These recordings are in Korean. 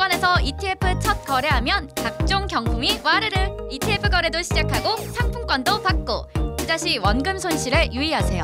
증권에서 ETF 첫 거래하면 각종 경품이 와르르 ETF 거래도 시작하고 상품권도 받고 투자 시 원금 손실에 유의하세요.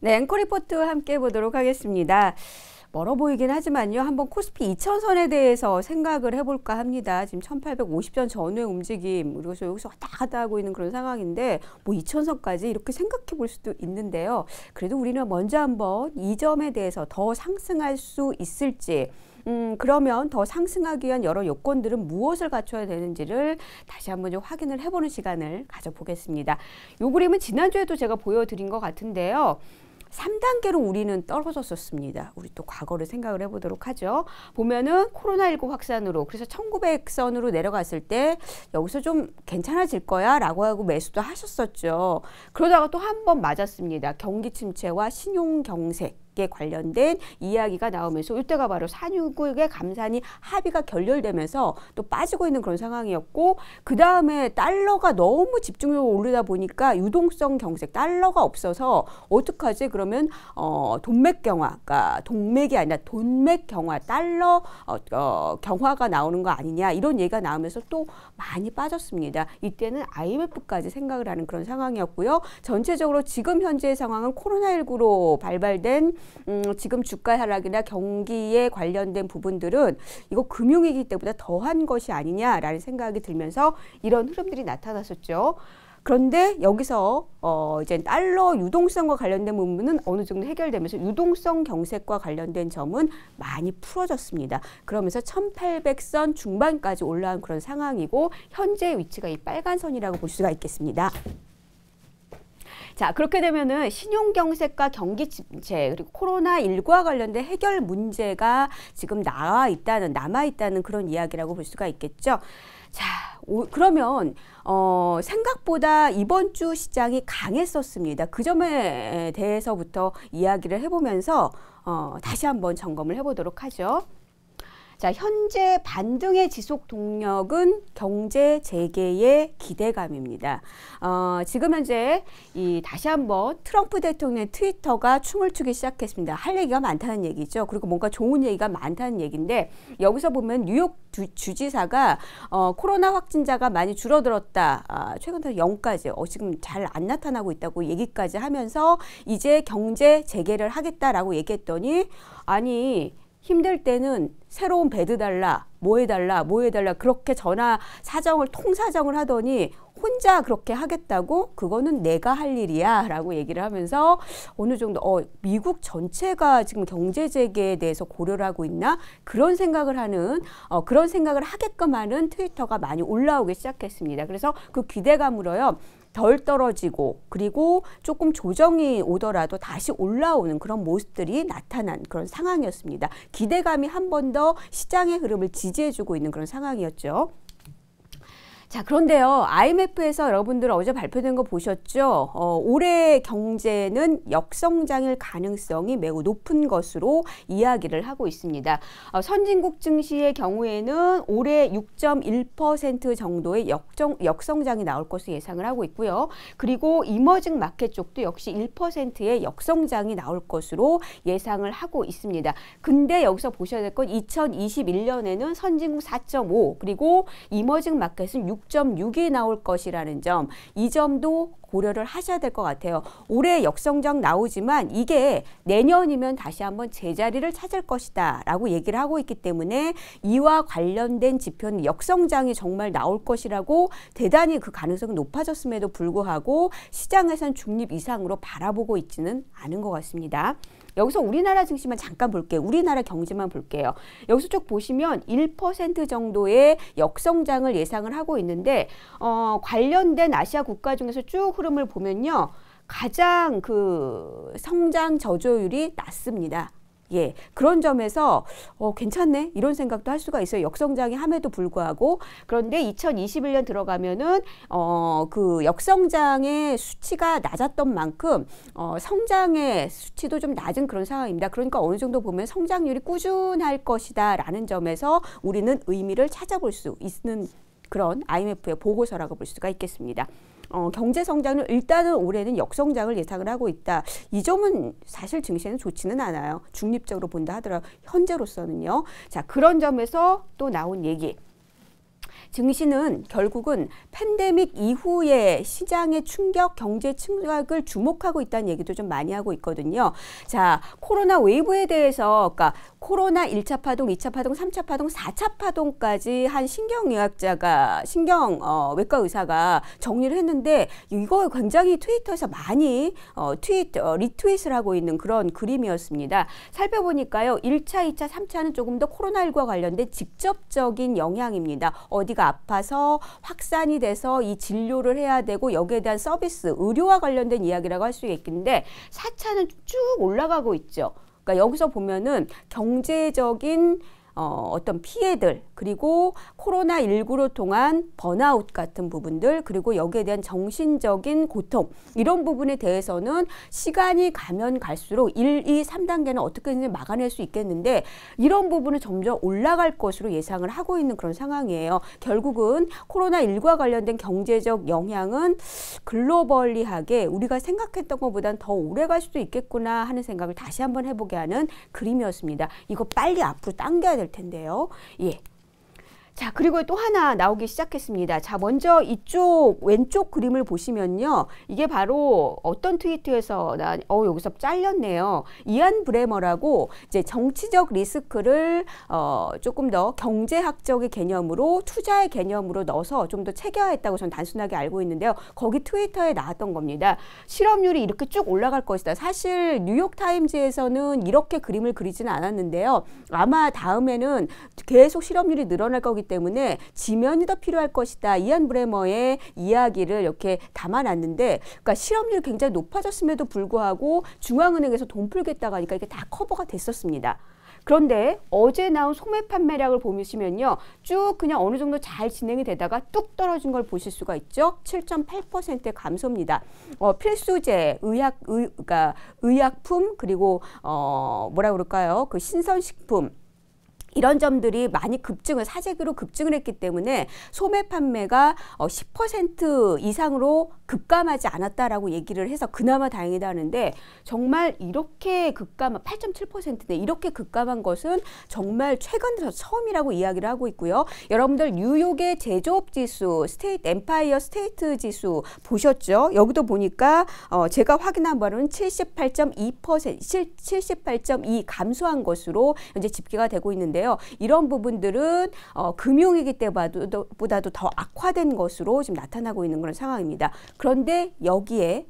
네, 앵커 리포트 함께 보도록 하겠습니다. 멀어 보이긴 하지만요. 한번 코스피 2 0 0 0선에 대해서 생각을 해볼까 합니다. 지금 1850전 전후의 움직임 그리고 여기서 왔다 갔다 하고 있는 그런 상황인데 뭐2 0 0 0선까지 이렇게 생각해 볼 수도 있는데요. 그래도 우리는 먼저 한번 이 점에 대해서 더 상승할 수 있을지 음, 그러면 더 상승하기 위한 여러 요건들은 무엇을 갖춰야 되는지를 다시 한번 좀 확인을 해보는 시간을 가져보겠습니다. 요 그림은 지난주에도 제가 보여드린 것 같은데요. 3단계로 우리는 떨어졌었습니다. 우리 또 과거를 생각을 해보도록 하죠. 보면은 코로나19 확산으로 그래서 천구백 선으로 내려갔을 때 여기서 좀 괜찮아질 거야 라고 하고 매수도 하셨었죠. 그러다가 또 한 번 맞았습니다. 경기 침체와 신용 경색. 관계 관련된 이야기가 나오면서 이때가 바로 산유국의 감산이 합의가 결렬되면서 또 빠지고 있는 그런 상황이었고 그 다음에 달러가 너무 집중적으로 오르다 보니까 유동성 경색 달러가 없어서 어떡하지 그러면 어, 돈맥 경화 그러니까 동맥이 아니라 돈맥 경화 달러 어, 어, 경화가 나오는 거 아니냐 이런 얘기가 나오면서 또 많이 빠졌습니다. 이때는 IMF까지 생각을 하는 그런 상황이었고요. 전체적으로 지금 현재의 상황은 코로나19로 발발된 음, 지금 주가 하락이나 경기에 관련된 부분들은 이거 금융위기 때보다 더한 것이 아니냐라는 생각이 들면서 이런 흐름들이 나타났었죠. 그런데 여기서 어 이제 달러 유동성과 관련된 부분은 어느 정도 해결되면서 유동성 경색과 관련된 점은 많이 풀어졌습니다. 그러면서 1800선 중반까지 올라온 그런 상황이고 현재 위치가 이 빨간 선이라고 볼 수가 있겠습니다. 자, 그렇게 되면은 신용경색과 경기 침체 그리고 코로나19와 관련된 해결 문제가 지금 나와 있다는 남아 있다는 그런 이야기라고 볼 수가 있겠죠. 자, 오, 그러면 어, 생각보다 이번 주 시장이 강했었습니다. 그 점에 대해서부터 이야기를 해보면서 어, 다시 한번 점검을 해보도록 하죠. 자, 현재 반등의 지속 동력은 경제 재개의 기대감입니다. 어, 지금 현재 이 다시 한번 트럼프 대통령의 트위터가 춤을 추기 시작했습니다. 할 얘기가 많다는 얘기죠. 그리고 뭔가 좋은 얘기가 많다는 얘기인데 여기서 보면 뉴욕 주, 지사가 어, 코로나 확진자가 많이 줄어들었다. 아, 최근 들어 0까지 어, 지금 잘 안 나타나고 있다고 얘기까지 하면서 이제 경제 재개를 하겠다라고 얘기했더니 아니 힘들 때는 새로운 배드 달라, 뭐 해달라, 뭐 해달라 그렇게 전화 사정을 통사정을 하더니 혼자 그렇게 하겠다고 그거는 내가 할 일이야 라고 얘기를 하면서 어느 정도 어, 미국 전체가 지금 경제재개에 대해서 고려를 하고 있나 그런 생각을 하는 어, 그런 생각을 하게끔 하는 트위터가 많이 올라오기 시작했습니다. 그래서 그 기대감으로요. 덜 떨어지고 그리고 조금 조정이 오더라도 다시 올라오는 그런 모습들이 나타난 그런 상황이었습니다. 기대감이 한 번 더 시장의 흐름을 지지해주고 있는 그런 상황이었죠. 자, 그런데요. IMF에서 여러분들 어제 발표된 거 보셨죠? 어, 올해 경제는 역성장일 가능성이 매우 높은 것으로 이야기를 하고 있습니다. 어, 선진국 증시의 경우에는 올해 6.1% 정도의 역정, 역성장이 나올 것으로 예상을 하고 있고요. 그리고 이머징 마켓 쪽도 역시 1%의 역성장이 나올 것으로 예상을 하고 있습니다. 근데 여기서 보셔야 될 건 2021년에는 선진국 4.5 그리고 이머징 마켓은 6 6.6이 나올 것이라는 점, 이 점도 고려를 하셔야 될 것 같아요. 올해 역성장 나오지만 이게 내년이면 다시 한번 제자리를 찾을 것이다 라고 얘기를 하고 있기 때문에 이와 관련된 지표는 역성장이 정말 나올 것이라고 대단히 그 가능성이 높아졌음에도 불구하고 시장에선 중립 이상으로 바라보고 있지는 않은 것 같습니다. 여기서 우리나라 증시만 잠깐 볼게요. 우리나라 경제만 볼게요. 여기서 쭉 보시면 1% 정도의 역성장을 예상을 하고 있는데 어, 관련된 아시아 국가 중에서 쭉 흐름을 보면요. 가장 그 성장 저조율이 낮습니다. 예, 그런 점에서 어, 괜찮네 이런 생각도 할 수가 있어요. 역성장이 함에도 불구하고 그런데 2021년 들어가면은 어, 그 역성장의 수치가 낮았던 만큼 어, 성장의 수치도 좀 낮은 그런 상황입니다. 그러니까 어느 정도 보면 성장률이 꾸준할 것이다라는 점에서 우리는 의미를 찾아볼 수 있는 그런 IMF의 보고서라고 볼 수가 있겠습니다. 어, 경제 성장률 일단은 올해는 역성장을 예상을 하고 있다. 이 점은 사실 증시는 에 좋지는 않아요. 중립적으로 본다 하더라도 현재로서는요. 자 그런 점에서 또 나온 얘기. 증시는 결국은 팬데믹 이후에 시장의 충격, 경제 충격을 주목하고 있다는 얘기도 좀 많이 하고 있거든요. 자, 코로나 웨이브에 대해서 그러니까 코로나 1차 파동, 2차 파동, 3차 파동, 4차 파동까지 한 신경의학자가 신경 어, 외과 의사가 정리를 했는데 이거 굉장히 트위터에서 많이 어, 트윗 어, 리트윗을 하고 있는 그런 그림이었습니다. 살펴보니까요. 1차, 2차, 3차는 조금 더 코로나19와 관련된 직접적인 영향입니다. 어디 어디가 아파서 확산이 돼서 이 진료를 해야 되고 여기에 대한 서비스, 의료와 관련된 이야기라고 할 수 있겠는데 4차는 쭉 올라가고 있죠. 그러니까 여기서 보면은 경제적인 어, 어떤 피해들 그리고 코로나19로 통한 번아웃 같은 부분들 그리고 여기에 대한 정신적인 고통 이런 부분에 대해서는 시간이 가면 갈수록 1, 2, 3단계는 어떻게든 막아낼 수 있겠는데 이런 부분은 점점 올라갈 것으로 예상을 하고 있는 그런 상황이에요. 결국은 코로나19와 관련된 경제적 영향은 글로벌리하게 우리가 생각했던 것보단 더 오래 갈 수도 있겠구나 하는 생각을 다시 한번 해보게 하는 그림이었습니다. 이거 빨리 앞으로 당겨야 될 텐데요. 예. 자, 그리고 또 하나 나오기 시작했습니다. 자, 먼저 이쪽 왼쪽 그림을 보시면요. 이게 바로 어떤 트위터에서 나, 어, 여기서 잘렸네요. 이안 브레머라고 이제 정치적 리스크를 어, 조금 더 경제학적의 개념으로 투자의 개념으로 넣어서 좀 더 체계화했다고 전 단순하게 알고 있는데요. 거기 트위터에 나왔던 겁니다. 실업률이 이렇게 쭉 올라갈 것이다. 사실 뉴욕타임즈에서는 이렇게 그림을 그리지는 않았는데요. 아마 다음에는 계속 실업률이 늘어날 거기 때문에 지면이 더 필요할 것이다. 이안 브레머의 이야기를 이렇게 담아놨는데 그러니까 실업률이 굉장히 높아졌음에도 불구하고 중앙은행에서 돈 풀겠다고 하니까 이게 다 커버가 됐었습니다. 그런데 어제 나온 소매 판매량을 보시면요. 쭉 그냥 어느 정도 잘 진행이 되다가 뚝 떨어진 걸 보실 수가 있죠. 7.8%의 감소입니다. 어, 필수제, 의약, 의, 그러니까 의약품, 그리고 어, 뭐라 그럴까요? 그 신선식품, 이런 점들이 많이 급증을 사재기로 급증을 했기 때문에 소매 판매가 10% 어, 이상으로 급감하지 않았다라고 얘기를 해서 그나마 다행이다 하는데 정말 이렇게 급감한 8.7%인데 이렇게 급감한 것은 정말 최근 들어 처음이라고 이야기를 하고 있고요. 여러분들 뉴욕의 제조업 지수, 스테이트 엠파이어 스테이트 지수 보셨죠? 여기도 보니까 어 제가 확인한 바로는 78.2% 78.2 감소한 것으로 현재 집계가 되고 있는데 있는데요. 이런 부분들은 어, 금융위기 때보다도 더 악화된 것으로 지금 나타나고 있는 그런 상황입니다. 그런데 여기에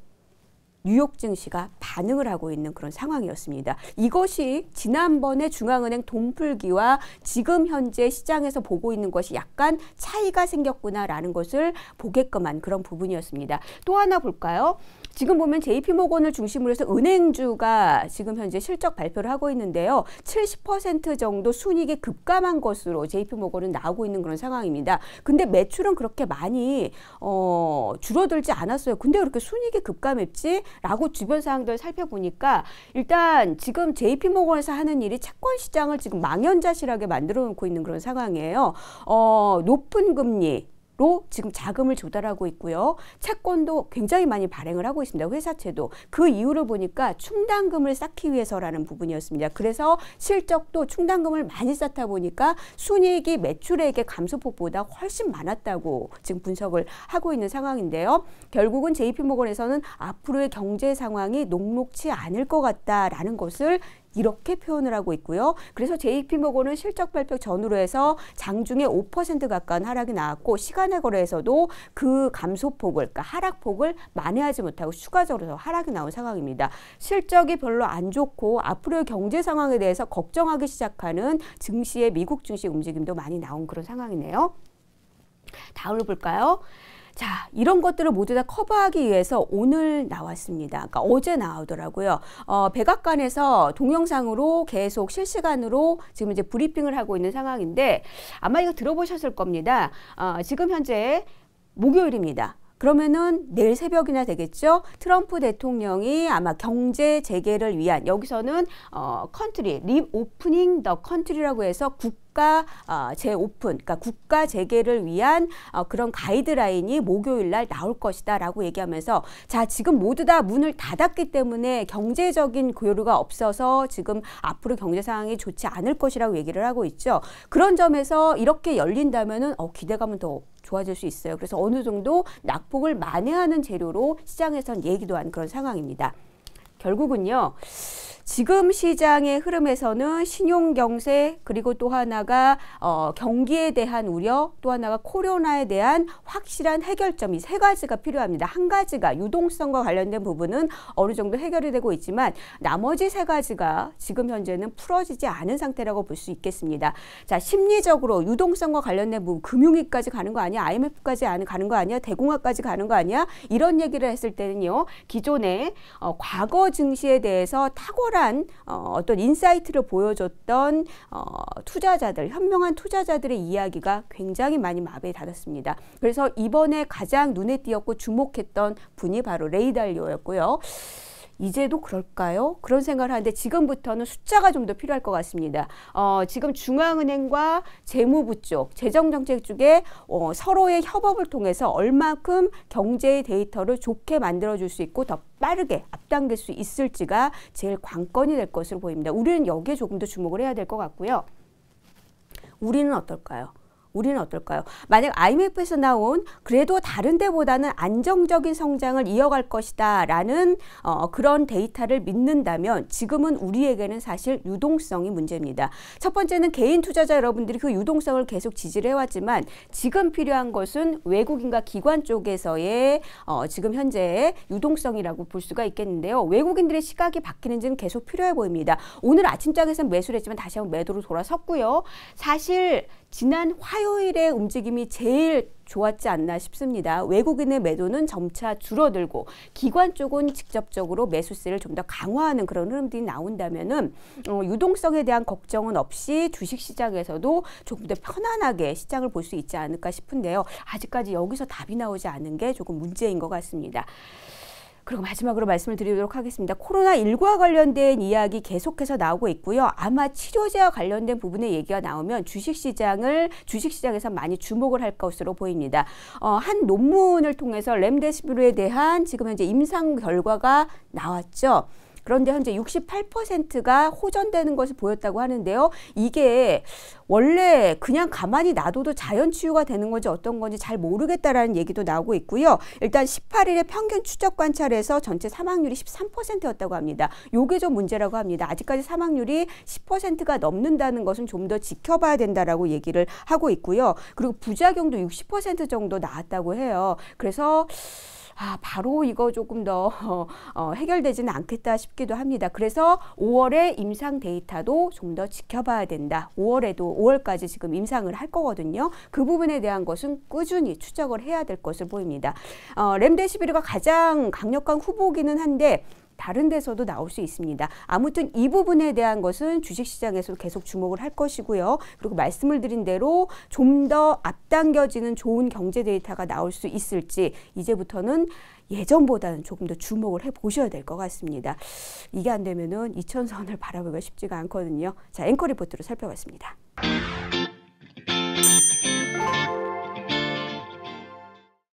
뉴욕 증시가 반응을 하고 있는 그런 상황이었습니다. 이것이 지난번에 중앙은행 돈풀기와 지금 현재 시장에서 보고 있는 것이 약간 차이가 생겼구나라는 것을 보게끔한 그런 부분이었습니다. 또 하나 볼까요? 지금 보면 JP모건을 중심으로 해서 은행주가 지금 현재 실적 발표를 하고 있는데요. 70% 정도 순익이 급감한 것으로 JP모건은 나오고 있는 그런 상황입니다. 근데 매출은 그렇게 많이 어, 줄어들지 않았어요. 근데 그렇게 순익이 급감했지? 라고 주변 사항들 살펴보니까 일단 지금 JP모건에서 하는 일이 채권 시장을 지금 망연자실하게 만들어 놓고 있는 그런 상황이에요. 어, 높은 금리, 로 지금 자금을 조달하고 있고요. 채권도 굉장히 많이 발행을 하고 있습니다. 회사채도. 그 이유를 보니까 충당금을 쌓기 위해서라는 부분이었습니다. 그래서 실적도 충당금을 많이 쌓다 보니까 순이익이 매출액의 감소폭보다 훨씬 많았다고 지금 분석을 하고 있는 상황인데요. 결국은 JP모건에서는 앞으로의 경제 상황이 녹록치 않을 것 같다라는 것을 이렇게 표현을 하고 있고요. 그래서 JP모건은 실적 발표 전후로 해서 장중에 5% 가까운 하락이 나왔고 시간의 거래에서도 그 감소폭을 그러니까 하락폭을 만회하지 못하고 추가적으로 하락이 나온 상황입니다. 실적이 별로 안 좋고 앞으로의 경제 상황에 대해서 걱정하기 시작하는 증시의 미국 증시 움직임도 많이 나온 그런 상황이네요. 다음으로 볼까요? 자, 이런 것들을 모두 다 커버하기 위해서 오늘 나왔습니다. 그러니까 어제 나오더라고요. 어, 백악관에서 동영상으로 계속 실시간으로 지금 이제 브리핑을 하고 있는 상황인데 아마 이거 들어보셨을 겁니다. 어, 지금 현재 목요일입니다. 그러면은 내일 새벽이나 되겠죠. 트럼프 대통령이 아마 경제 재개를 위한 여기서는 어 컨트리 리오프닝 더 컨트리라고 해서 국 국가 어, 재오픈, 그러니까 국가 재개를 위한 어, 그런 가이드라인이 목요일 날 나올 것이다라고 얘기하면서 자 지금 모두 다 문을 닫았기 때문에 경제적인 교류가 없어서 지금 앞으로 경제 상황이 좋지 않을 것이라고 얘기를 하고 있죠. 그런 점에서 이렇게 열린다면은 어, 기대감은 더 좋아질 수 있어요. 그래서 어느 정도 낙폭을 만회하는 재료로 시장에선 얘기도 한 그런 상황입니다. 결국은요. 지금 시장의 흐름에서는 신용 경세 그리고 또 하나가 어, 경기에 대한 우려 또 하나가 코로나에 대한 확실한 해결점이 세 가지가 필요합니다. 한 가지가 유동성과 관련된 부분은 어느 정도 해결이 되고 있지만 나머지 세 가지가 지금 현재는 풀어지지 않은 상태라고 볼 수 있겠습니다. 자 심리적으로 유동성과 관련된 부분 금융위까지 가는 거 아니야? IMF까지 가는 거 아니야? 대공학까지 가는 거 아니야? 이런 얘기를 했을 때는요 기존에 어, 과거 증시에 대해서 탁월한 탁월한 어, 어떤 인사이트를 보여줬던 어, 투자자들, 현명한 투자자들의 이야기가 굉장히 많이 마음에 닿았습니다. 그래서 이번에 가장 눈에 띄었고 주목했던 분이 바로 레이달리오였고요. 이제도 그럴까요? 그런 생각을 하는데 지금부터는 숫자가 좀 더 필요할 것 같습니다. 어, 지금 중앙은행과 재무부 쪽, 재정정책 쪽에 어, 서로의 협업을 통해서 얼마큼 경제의 데이터를 좋게 만들어줄 수 있고 더 빠르게 앞당길 수 있을지가 제일 관건이 될 것으로 보입니다. 우리는 여기에 조금 더 주목을 해야 될 것 같고요. 우리는 어떨까요? 우리는 어떨까요? 만약 IMF에서 나온 그래도 다른 데보다는 안정적인 성장을 이어갈 것이다 라는 어, 그런 데이터를 믿는다면 지금은 우리에게는 사실 유동성이 문제입니다. 첫 번째는 개인 투자자 여러분들이 그 유동성을 계속 지지를 해왔지만 지금 필요한 것은 외국인과 기관 쪽에서의 어, 지금 현재의 유동성이라고 볼 수가 있겠는데요. 외국인들의 시각이 바뀌는지는 계속 필요해 보입니다. 오늘 아침장에서는 매수를 했지만 다시 한번 매도로 돌아섰고요. 사실 지난 화요일의 움직임이 제일 좋았지 않나 싶습니다. 외국인의 매도는 점차 줄어들고 기관 쪽은 직접적으로 매수세를 좀 더 강화하는 그런 흐름들이 나온다면은 어, 유동성에 대한 걱정은 없이 주식 시장에서도 조금 더 편안하게 시장을 볼 수 있지 않을까 싶은데요. 아직까지 여기서 답이 나오지 않은 게 조금 문제인 것 같습니다. 그리고 마지막으로 말씀을 드리도록 하겠습니다. 코로나19와 관련된 이야기 계속해서 나오고 있고요. 아마 치료제와 관련된 부분의 얘기가 나오면 주식시장을 주식시장에서 많이 주목을 할 것으로 보입니다. 어, 한 논문을 통해서 렘데시브르에 대한 지금 현재 임상 결과가 나왔죠. 그런데 현재 68%가 호전되는 것을 보였다고 하는데요. 이게 원래 그냥 가만히 놔둬도 자연 치유가 되는 건지 어떤 건지 잘 모르겠다라는 얘기도 나오고 있고요. 일단 18일에 평균 추적 관찰에서 전체 사망률이 13%였다고 합니다. 요게 좀 문제라고 합니다. 아직까지 사망률이 10%가 넘는다는 것은 좀 더 지켜봐야 된다라고 얘기를 하고 있고요. 그리고 부작용도 60% 정도 나왔다고 해요. 그래서 아, 바로 이거 조금 더 어, 해결되지는 않겠다 싶기도 합니다. 그래서 5월에 임상 데이터도 좀 더 지켜봐야 된다. 5월에도 5월까지 지금 임상을 할 거거든요. 그 부분에 대한 것은 꾸준히 추적을 해야 될 것을 보입니다. 어, 렘데시비르가 가장 강력한 후보기는 한데 다른 데서도 나올 수 있습니다. 아무튼 이 부분에 대한 것은 주식시장에서 계속 주목을 할 것이고요. 그리고 말씀을 드린 대로 좀 더 앞당겨지는 좋은 경제 데이터가 나올 수 있을지 이제부터는 예전보다는 조금 더 주목을 해보셔야 될 것 같습니다. 이게 안 되면은 2천선을 바라보기가 쉽지가 않거든요. 자, 앵커 리포트로 살펴봤습니다.